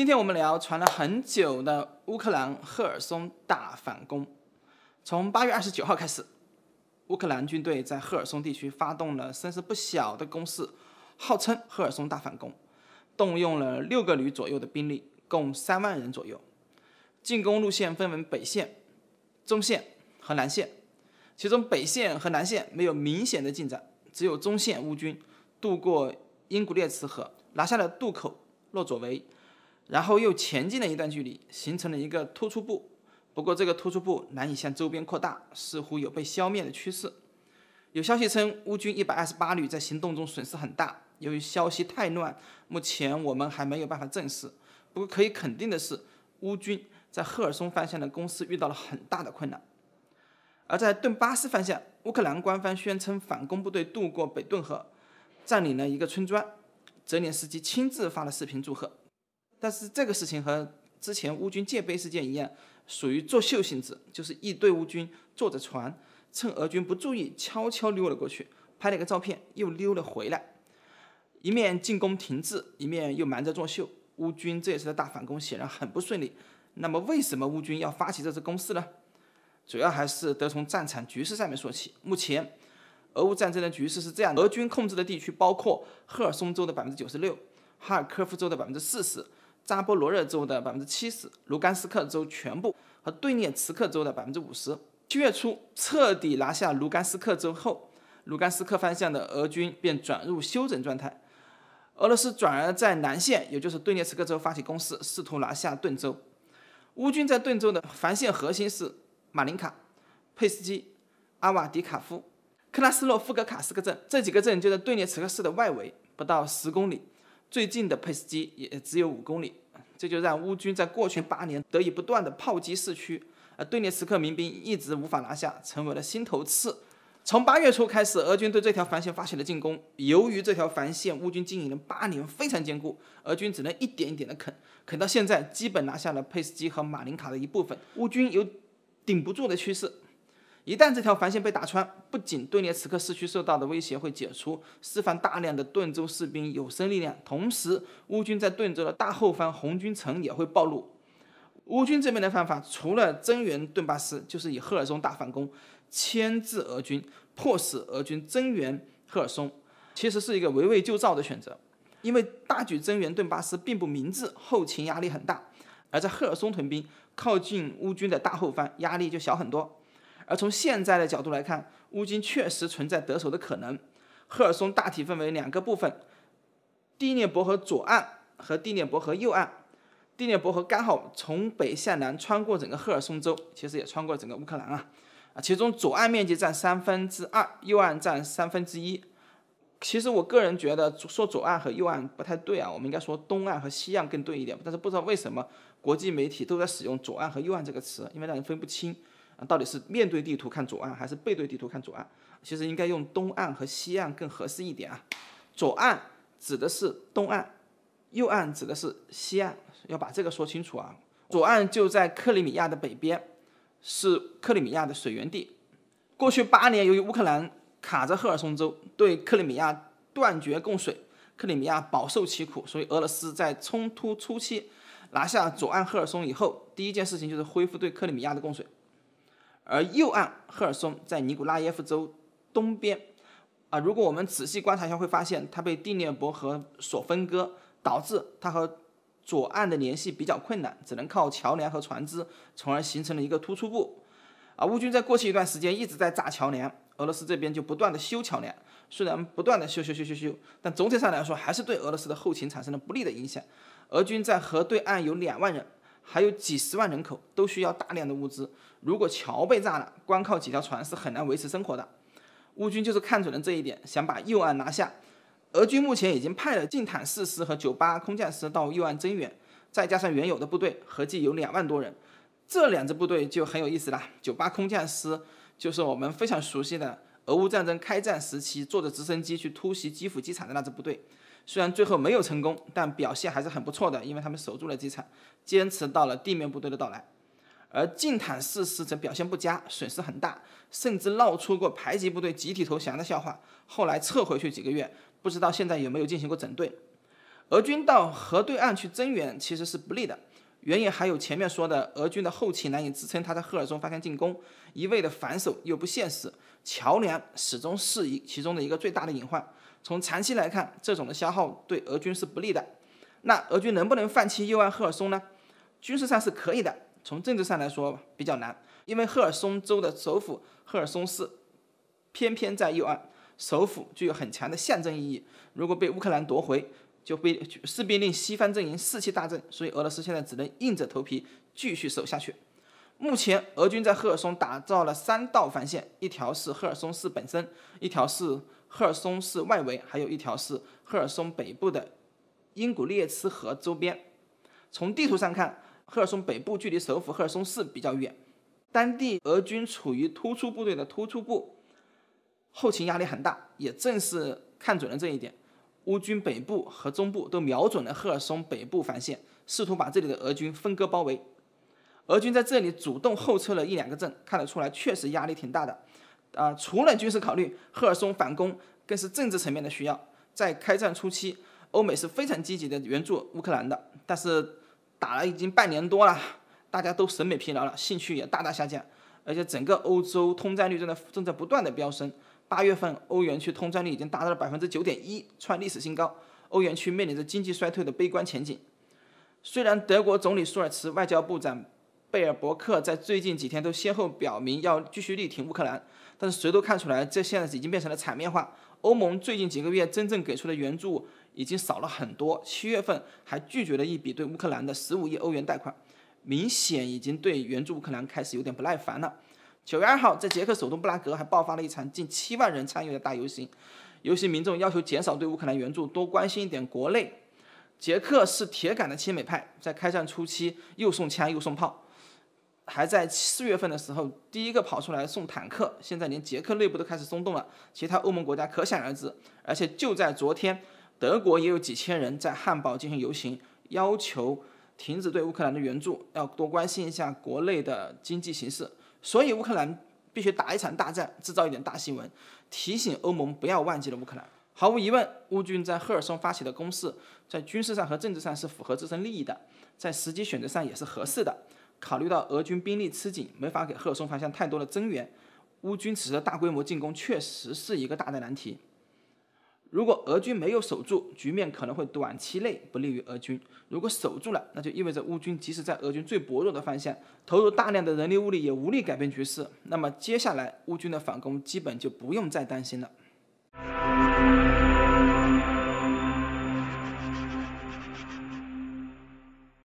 今天我们聊传了很久的乌克兰赫尔松大反攻。从八月二十九号开始，乌克兰军队在赫尔松地区发动了声势不小的攻势，号称赫尔松大反攻，动用了六个旅左右的兵力，共三万人左右。进攻路线分为北线、中线和南线，其中北线和南线没有明显的进展，只有中线乌军渡过英古列茨河，拿下了渡口洛佐维。然后又前进了一段距离，形成了一个突出部。不过，这个突出部难以向周边扩大，似乎有被消灭的趋势。有消息称，乌军一百二十八旅在行动中损失很大。由于消息太乱，目前我们还没有办法证实。不过可以肯定的是，乌军在赫尔松方向的攻势遇到了很大的困难。而在顿巴斯方向，乌克兰官方宣称反攻部队渡过北顿河，占领了一个村庄。泽连斯基亲自发了视频祝贺。但是这个事情和之前乌军界碑事件一样，属于作秀性质，就是一队乌军坐着船，趁俄军不注意悄悄溜了过去，拍了个照片，又溜了回来，一面进攻停滞，一面又瞒着作秀。乌军这次的大反攻显然很不顺利。那么为什么乌军要发起这次攻势呢？主要还是得从战场局势上面说起。目前，俄乌战争的局势是这样俄军控制的地区包括赫尔松州的百分之九十六，哈尔科夫州的百分之四十。扎波罗热州的百分之七十，卢甘斯克州全部和顿涅茨克州的百分之五十。七月初彻底拿下卢甘斯克州后，卢甘斯克方向的俄军便转入休整状态。俄罗斯转而在南线，也就是顿涅茨克州发起攻势，试图拿下顿州。乌军在顿州的防线核心是马林卡、佩斯基、阿瓦迪卡夫、克拉斯诺夫格卡四个镇，这几个镇就在顿涅茨克市的外围，不到十公里。最近的佩斯基也只有五公里，这就让乌军在过去八年得以不断的炮击市区，而顿涅茨克民兵一直无法拿下，成为了心头刺。从八月初开始，俄军对这条防线发起了进攻。由于这条防线乌军经营了八年，非常坚固，俄军只能一点一点的啃，啃到现在，基本拿下了佩斯基和马林卡的一部分，乌军有顶不住的趋势。一旦这条防线被打穿，不仅顿涅茨克市区受到的威胁会解除，释放大量的顿州士兵有生力量，同时乌军在顿州的大后方红军城也会暴露。乌军这边的方法，除了增援顿巴斯，就是以赫尔松大反攻牵制俄军，迫使俄军增援赫尔松，其实是一个围魏救赵的选择。因为大举增援顿巴斯并不明智，后勤压力很大；而在赫尔松屯兵，靠近乌军的大后方，压力就小很多。而从现在的角度来看，乌军确实存在得手的可能。赫尔松大体分为两个部分：第聂伯河左岸和第聂伯河右岸。第聂伯河刚好从北向南穿过整个赫尔松州，其实也穿过整个乌克兰啊啊！其中左岸面积占三分之二，右岸占三分之一。其实我个人觉得说左岸和右岸不太对啊，我们应该说东岸和西岸更对一点。但是不知道为什么国际媒体都在使用左岸和右岸这个词，因为让人分不清。到底是面对地图看左岸还是背对地图看左岸？其实应该用东岸和西岸更合适一点啊。左岸指的是东岸，右岸指的是西岸，要把这个说清楚啊。左岸就在克里米亚的北边，是克里米亚的水源地。过去八年，由于乌克兰卡着赫尔松州对克里米亚断绝供水，克里米亚饱受其苦。所以俄罗斯在冲突初期拿下左岸赫尔松以后，第一件事情就是恢复对克里米亚的供水。而右岸赫尔松在尼古拉耶夫州东边，啊，如果我们仔细观察一下，会发现它被第聂伯河所分割，导致它和左岸的联系比较困难，只能靠桥梁和船只，从而形成了一个突出部。啊，乌军在过去一段时间一直在炸桥梁，俄罗斯这边就不断的修桥梁，虽然不断的修修修修修，但总体上来说还是对俄罗斯的后勤产生了不利的影响。俄军在河对岸有两万人。还有几十万人口都需要大量的物资，如果桥被炸了，光靠几条船是很难维持生活的。乌军就是看准了这一点，想把右岸拿下。俄军目前已经派了近坦四师和九八空降师到右岸增援，再加上原有的部队，合计有两万多人。这两支部队就很有意思了，九八空降师就是我们非常熟悉的。俄乌战争开战时期，坐着直升机去突袭基辅机场的那支部队，虽然最后没有成功，但表现还是很不错的，因为他们守住了机场，坚持到了地面部队的到来。而近坦四师则表现不佳，损失很大，甚至闹出过排级部队集体投降的笑话。后来撤回去几个月，不知道现在有没有进行过整顿。俄军到河对岸去增援其实是不利的。原因还有前面说的，俄军的后勤难以支撑他在赫尔松发生进攻，一味的防守又不现实。桥梁始终是一其中的一个最大的隐患。从长期来看，这种的消耗对俄军是不利的。那俄军能不能放弃右岸赫尔松呢？军事上是可以的，从政治上来说比较难，因为赫尔松州的首府赫尔松市偏偏在右岸，首府具有很强的象征意义，如果被乌克兰夺回。就被势必令西方阵营士气大振，所以俄罗斯现在只能硬着头皮继续守下去。目前，俄军在赫尔松打造了三道防线，一条是赫尔松市本身，一条是赫尔松市外围，还有一条是赫尔松北部的因古列茨河周边。从地图上看，赫尔松北部距离首府赫尔松市比较远，当地俄军处于突出部队的突出部，后勤压力很大。也正是看准了这一点。乌军北部和中部都瞄准了赫尔松北部防线，试图把这里的俄军分割包围。俄军在这里主动后撤了一两个镇，看得出来确实压力挺大的。啊，除了军事考虑，赫尔松反攻更是政治层面的需要。在开战初期，欧美是非常积极的援助乌克兰的，但是打了已经半年多了，大家都审美疲劳了，兴趣也大大下降，而且整个欧洲通胀率正在正在不断的飙升。八月份，欧元区通胀率已经达到了百分之九点一，创历史新高。欧元区面临着经济衰退的悲观前景。虽然德国总理舒尔茨、外交部长贝尔伯克在最近几天都先后表明要继续力挺乌克兰，但是谁都看出来，这现在已经变成了场面化。欧盟最近几个月真正给出的援助已经少了很多，七月份还拒绝了一笔对乌克兰的十五亿欧元贷款，明显已经对援助乌克兰开始有点不耐烦了。九月二号，在捷克首都布拉格还爆发了一场近七万人参与的大游行，游行民众要求减少对乌克兰援助，多关心一点国内。捷克是铁杆的亲美派，在开战初期又送枪又送炮，还在四月份的时候第一个跑出来送坦克。现在连捷克内部都开始松动了，其他欧盟国家可想而知。而且就在昨天，德国也有几千人在汉堡进行游行，要求停止对乌克兰的援助，要多关心一下国内的经济形势。所以乌克兰必须打一场大战，制造一点大新闻，提醒欧盟不要忘记了乌克兰。毫无疑问，乌军在赫尔松发起的攻势，在军事上和政治上是符合自身利益的，在时机选择上也是合适的。考虑到俄军兵力吃紧，没法给赫尔松方向太多的增援，乌军此时的大规模进攻确实是一个大的难题。如果俄军没有守住，局面可能会短期内不利于俄军；如果守住了，那就意味着乌军即使在俄军最薄弱的方向投入大量的人力物力，也无力改变局势。那么接下来，乌军的反攻基本就不用再担心了。